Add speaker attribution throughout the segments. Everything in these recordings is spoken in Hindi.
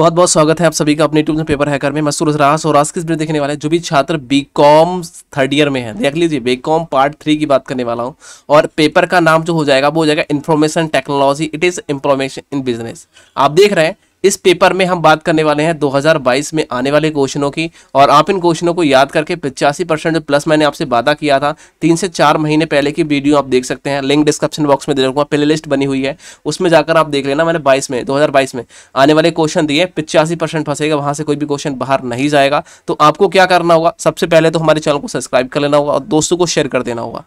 Speaker 1: बहुत बहुत स्वागत है आप सभी का अपने यूट्यूब पेपर हैकर में मैं सूरज रास और आज किस वीडियो देखने वाले जो भी छात्र बी कॉम थर्ड ईयर में है देख लीजिए बी कॉम पार्ट थ्री की बात करने वाला हूँ और पेपर का नाम जो हो जाएगा वो हो जाएगा information technology it is information in business आप देख रहे हैं इस पेपर में हम बात करने वाले हैं 2022 में आने वाले क्वेश्चनों की और आप इन क्वेश्चनों को याद करके पिचासी परसेंट प्लस मैंने आपसे वादा किया था तीन से चार महीने पहले की वीडियो आप देख सकते हैं लिंक डिस्क्रिप्शन बॉक्स में दे रखूँगा प्ले लिस्ट बनी हुई है उसमें जाकर आप देख लेना मैंने बाईस में दो में आने वाले क्वेश्चन दिए पिचासी परसेंट फंसेगा वहाँ से कोई भी क्वेश्चन बाहर नहीं जाएगा तो आपको क्या करना होगा सबसे पहले तो हमारे चैनल को सब्सक्राइब कर लेना होगा और दोस्तों को शेयर कर देना होगा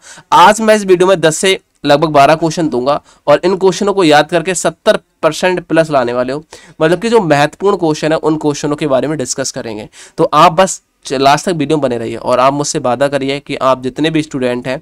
Speaker 1: आज मैं इस वीडियो में दस से लगभग बारह क्वेश्चन दूंगा और इन क्वेश्चनों को याद करके सत्तर परसेंट प्लस लाने वाले हो मतलब कि जो महत्वपूर्ण क्वेश्चन है उन क्वेश्चनों के बारे में डिस्कस करेंगे तो आप बस लास्ट तक वीडियो बने रहिए और आप मुझसे वादा करिए कि आप जितने भी स्टूडेंट हैं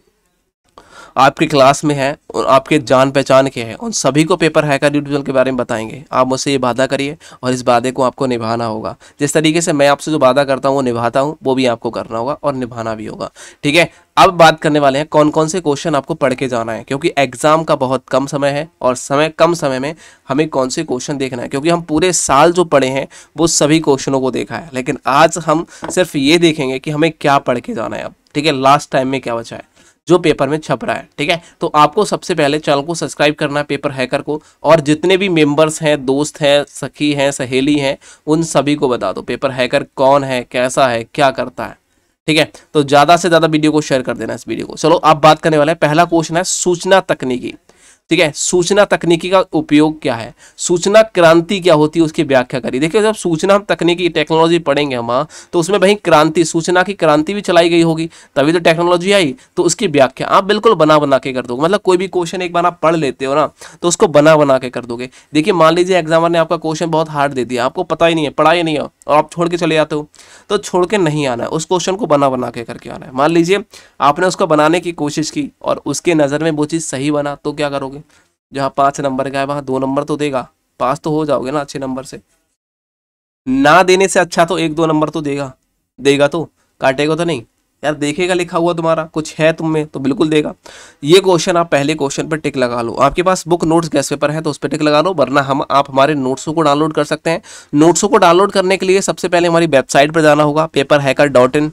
Speaker 1: आपकी क्लास में है और आपके जान पहचान के हैं उन सभी को पेपर हैकर इंडिविजुअल के बारे में बताएंगे आप मुझसे ये वादा करिए और इस वादे को आपको निभाना होगा जिस तरीके से मैं आपसे जो वादा करता हूँ वो निभाता हूँ वो भी आपको करना होगा और निभाना भी होगा ठीक है अब बात करने वाले हैं कौन कौन से क्वेश्चन आपको पढ़ के जाना है क्योंकि एग्जाम का बहुत कम समय है और समय कम समय में हमें कौन से क्वेश्चन देखना है क्योंकि हम पूरे साल जो पढ़े हैं वो सभी क्वेश्चनों को देखा है लेकिन आज हम सिर्फ ये देखेंगे कि हमें क्या पढ़ के जाना है अब ठीक है लास्ट टाइम में क्या बचा है जो पेपर में छप रहा है ठीक है तो आपको सबसे पहले चैनल को सब्सक्राइब करना है पेपर हैकर को और जितने भी मेंबर्स हैं दोस्त हैं सखी हैं सहेली हैं उन सभी को बता दो पेपर हैकर कौन है कैसा है क्या करता है ठीक है तो ज़्यादा से ज़्यादा वीडियो को शेयर कर देना इस वीडियो को चलो आप बात करने वाले हैं पहला क्वेश्चन है सूचना तकनीकी ठीक है सूचना तकनीकी का उपयोग क्या है सूचना क्रांति क्या होती है उसकी व्याख्या करी देखिए जब सूचना हम तकनीकी टेक्नोलॉजी पढ़ेंगे हम हाँ, तो उसमें भाई क्रांति सूचना की क्रांति भी चलाई गई होगी तभी तो टेक्नोलॉजी आई तो उसकी व्याख्या आप बिल्कुल बना बना के कर दोगे मतलब कोई भी क्वेश्चन एक बार आप पढ़ लेते हो ना तो उसको बना बना के कर दोगे देखिए मान लीजिए एग्जामर ने आपका क्वेश्चन बहुत हार्ड दे दिया आपको पता ही नहीं है पढ़ा ही नहीं है और आप छोड़ के चले जाते हो तो छोड़ के नहीं आना है उस क्वेश्चन को बना बना के करके आना है मान लीजिए आपने उसको बनाने की कोशिश की और उसके नज़र में वो चीज़ सही बना तो क्या करोगे जहाँ पाँच नंबर का है वहाँ दो नंबर तो देगा पास तो हो जाओगे ना अच्छे नंबर से ना देने से अच्छा तो एक दो नंबर तो देगा देगा तो काटेगा तो नहीं यार देखेगा लिखा हुआ तुम्हारा कुछ है तुम में तो बिल्कुल देगा ये क्वेश्चन आप पहले क्वेश्चन पर टिक लगा लो आपके पास बुक नोट्स गैस पेपर है तो उस पर टिक लगा लो वरना हम आप हमारे नोट्सों को डाउनलोड कर सकते हैं नोट्सों को डाउनलोड करने के लिए सबसे पहले हमारी वेबसाइट पर जाना होगा paper hacker dot in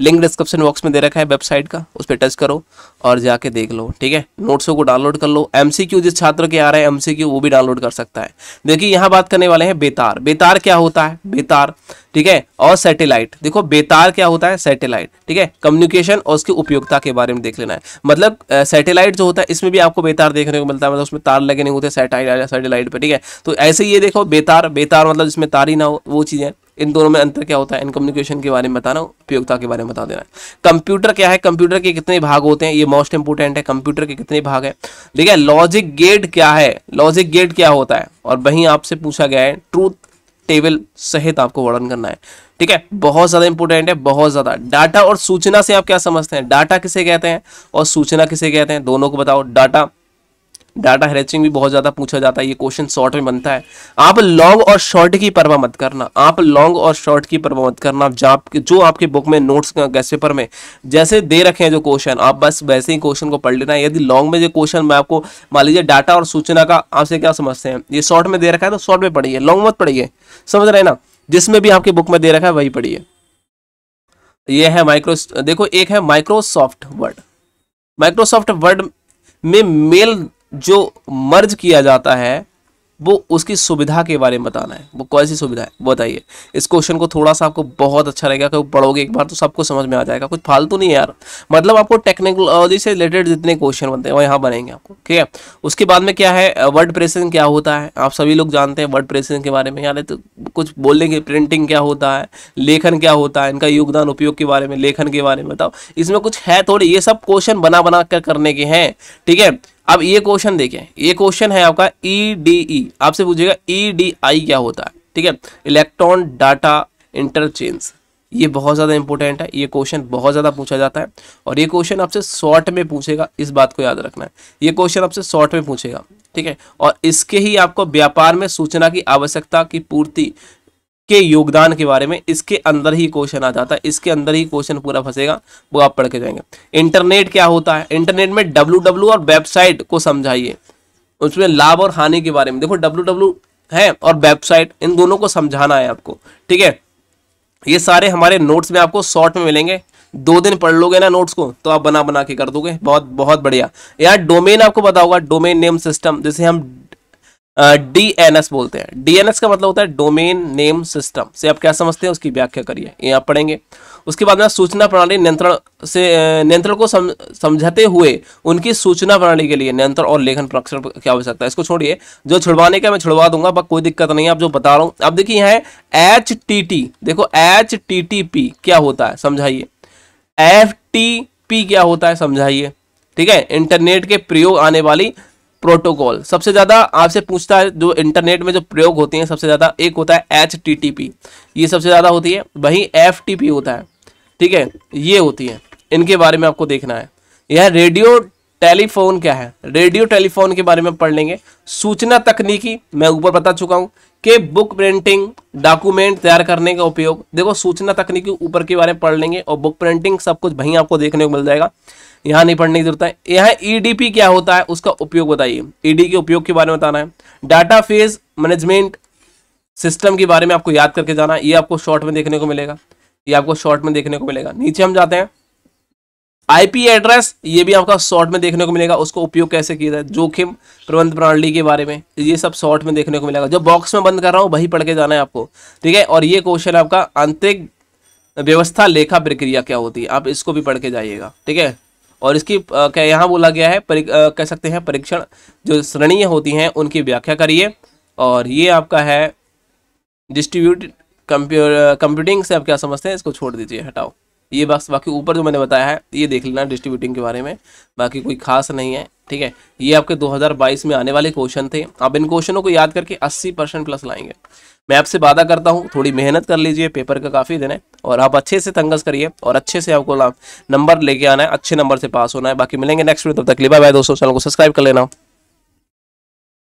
Speaker 1: link description box में दे रखा है वेबसाइट का उस पर टच करो और जाके देख लो ठीक है नोट्सों को डाउनलोड कर लो एम जिस छात्र के आ रहे हैं एम वो भी डाउनलोड कर सकता है देखिए यहाँ बात करने वाले हैं बेतार बेतार क्या होता है बेतार ठीक है और सैटेलाइट देखो बेतार क्या होता है सैटेलाइट ठीक है कम्युनिकेशन और उसकी उपयोगिता के बारे में देख लेना है मतलब सैटेलाइट जो होता है इसमें भी आपको बेतार देखने को मिलता है मतलब उसमें तार लगे नहीं होते सैटेलाइट पर ठीक है तो ऐसे ये देखो बेतार बेतार मतलब जिसमें तार ही ना हो वो चीज़ें इन दोनों में अंतर क्या होता है इन कम्युनिकेशन के बारे में बताना उपयोगिता के बारे में बता देना कंप्यूटर क्या है कंप्यूटर के कितने भाग होते हैं ये मोस्ट इंपोर्टेंट है कंप्यूटर के कितने भाग है ठीक है लॉजिक गेट क्या है लॉजिक गेट क्या होता है और वहीं आपसे पूछा गया है ट्रूथ टेबल सहित आपको वर्णन करना है ठीक है बहुत ज़्यादा इंपोर्टेंट है बहुत ज़्यादा डाटा और सूचना से आप क्या समझते हैं डाटा किसे कहते हैं और सूचना किसे कहते हैं दोनों को बताओ डाटा डाटा हैचिंग भी बहुत ज़्यादा पूछा जाता है ये क्वेश्चन शॉर्ट में बनता है आप लॉन्ग और शॉर्ट की परवाह मत करना आप लॉन्ग और शॉर्ट की परवाह मत करना जाप जो आपके बुक में नोट्स गैस पेपर में जैसे दे रखे हैं जो क्वेश्चन आप बस वैसे ही क्वेश्चन को पढ़ लेना है यदि लॉन्ग में जो क्वेश्चन मैं आपको मान लीजिए डाटा और सूचना का आपसे क्या समझते हैं ये शॉर्ट में दे रखा है तो शॉर्ट में पढ़िए लॉन्ग मत पढ़िए समझ रहे ना जिसमें भी आपके बुक में दे रखा है वही पढ़िए ये है माइक्रो देखो एक है माइक्रोसॉफ्ट वर्ड माइक्रोसॉफ्ट वर्ड में मेल जो मर्ज किया जाता है वो उसकी सुविधा के बारे में बताना है वो कौन सी सुविधा है बताइए इस क्वेश्चन को थोड़ा सा आपको बहुत अच्छा रहेगा क्योंकि पढ़ोगे एक बार तो सबको समझ में आ जाएगा कुछ फालतू नहीं है यार मतलब आपको टेक्नोलॉजी से रिलेटेड जितने क्वेश्चन बनते हैं वो यहाँ बनेंगे आपको ठीक है उसके बाद में क्या है वर्ड प्रेसिंग क्या होता है आप सभी लोग जानते हैं वर्ड प्रेसिंग के बारे में यार तो कुछ बोलने के प्रिंटिंग क्या होता है लेखन क्या होता है इनका योगदान उपयोग के बारे में लेखन के बारे में बताओ इसमें कुछ है थोड़ी ये सब क्वेश्चन बना बना कर करने के हैं ठीक है अब ये क्वेश्चन देखें ये क्वेश्चन है आपका ई डी ई आपसे पूछेगा ई e डी आई क्या होता है ठीक है इलेक्ट्रॉन डाटा इंटरचेंज ये बहुत ज़्यादा इंपॉर्टेंट है ये क्वेश्चन बहुत ज़्यादा पूछा जाता है और ये क्वेश्चन आपसे शॉर्ट में पूछेगा इस बात को याद रखना है ये क्वेश्चन आपसे शॉर्ट में पूछेगा ठीक है और इसके ही आपको व्यापार में सूचना की आवश्यकता की पूर्ति के योगदान के बारे में इसके अंदर ही क्वेश्चन आ जाता है इसके अंदर ही क्वेश्चन पूरा फंसेगा वो आप पढ़ के जाएंगे इंटरनेट क्या होता है इंटरनेट में डब्ल्यू डब्ल्यू और वेबसाइट को समझाइए उसमें लाभ और हानि के बारे में देखो डब्ल्यू डब्ल्यू है और वेबसाइट इन दोनों को समझाना है आपको ठीक है ये सारे हमारे नोट्स में आपको शॉर्ट में मिलेंगे दो दिन पढ़ लोगे ना नोट्स को तो आप बना बना के कर दोगे बहुत बहुत बढ़िया यार डोमेन आपको पता डोमेन नेम सिस्टम जैसे हम डी एन एस बोलते हैं डी एन एस का मतलब होता है डोमेन नेम सिस्टम से आप क्या समझते हैं उसकी व्याख्या करिए ये आप पढ़ेंगे उसके बाद में सूचना प्रणाली नियंत्रण से नियंत्रण को समझाते हुए उनकी सूचना प्रणाली के लिए नियंत्रण और लेखन प्रक्षण क्या हो सकता है इसको छोड़िए जो छुड़वाने का मैं छुड़वा दूंगा बस कोई दिक्कत नहीं है आप जो बता रहा हूँ अब देखिए यहाँ एच टी टी देखो एच टी टी पी क्या होता है समझाइए एफ टी पी क्या होता है समझाइए ठीक है इंटरनेट के प्रयोग आने वाली प्रोटोकॉल सबसे ज़्यादा आपसे पूछता है जो इंटरनेट में जो प्रयोग होते हैं सबसे ज़्यादा एक होता है एच ये सबसे ज़्यादा होती है वहीं एफ होता है ठीक है ये होती है इनके बारे में आपको देखना है यह रेडियो टेलीफोन क्या है रेडियो टेलीफोन के बारे में पढ़ लेंगे सूचना तकनीकी मैं ऊपर बता चुका हूँ के बुक प्रिंटिंग डॉक्यूमेंट तैयार करने का उपयोग देखो सूचना तकनीकी ऊपर के बारे में पढ़ लेंगे और बुक प्रिंटिंग सब कुछ वहीं आपको देखने को मिल जाएगा यहाँ नहीं पढ़ने की जरूरत है यहाँ ईडीपी e क्या होता है उसका उपयोग बताइए ईडी e के उपयोग के बारे में बताना है डाटा फेज मैनेजमेंट सिस्टम के बारे में आपको याद करके जाना है ये आपको शॉर्ट में देखने को मिलेगा ये आपको शॉर्ट में देखने को मिलेगा नीचे हम जाते हैं आईपी एड्रेस ये भी आपका शॉर्ट में देखने को मिलेगा उसको उपयोग कैसे किया जाए जोखिम प्रबंध प्रणाली के बारे में ये सब शॉर्ट में देखने को मिलेगा जो बॉक्स में बंद कर रहा हूँ वही पढ़ के जाना है आपको ठीक है और ये क्वेश्चन आपका आंतरिक व्यवस्था लेखा प्रक्रिया क्या होती है आप इसको भी पढ़ के जाइएगा ठीक है और इसकी आ, क्या यहाँ बोला गया है परि कह सकते हैं परीक्षण जो श्रेणी होती हैं उनकी व्याख्या करिए और ये आपका है डिस्ट्रीब्यूट कंप्यूटिंग से आप क्या समझते हैं इसको छोड़ दीजिए हटाओ ये बस बाकी ऊपर जो मैंने बताया है ये देख लेना डिस्ट्रीब्यूटिंग के बारे में बाकी कोई खास नहीं है ठीक है ये आपके 2022 में आने वाले क्वेश्चन थे आप इन क्वेश्चनों को याद करके 80 परसेंट प्लस लाएंगे मैं आपसे वादा करता हूँ थोड़ी मेहनत कर लीजिए पेपर का काफ़ी दिन है और आप अच्छे से तंगस करिए और अच्छे से आपको नंबर लेके आना है अच्छे नंबर से पास होना है बाकी मिलेंगे नेक्स्ट वीडियो तब तक लिबा भाई दोस्तों चैनल को सब्सक्राइब कर लेना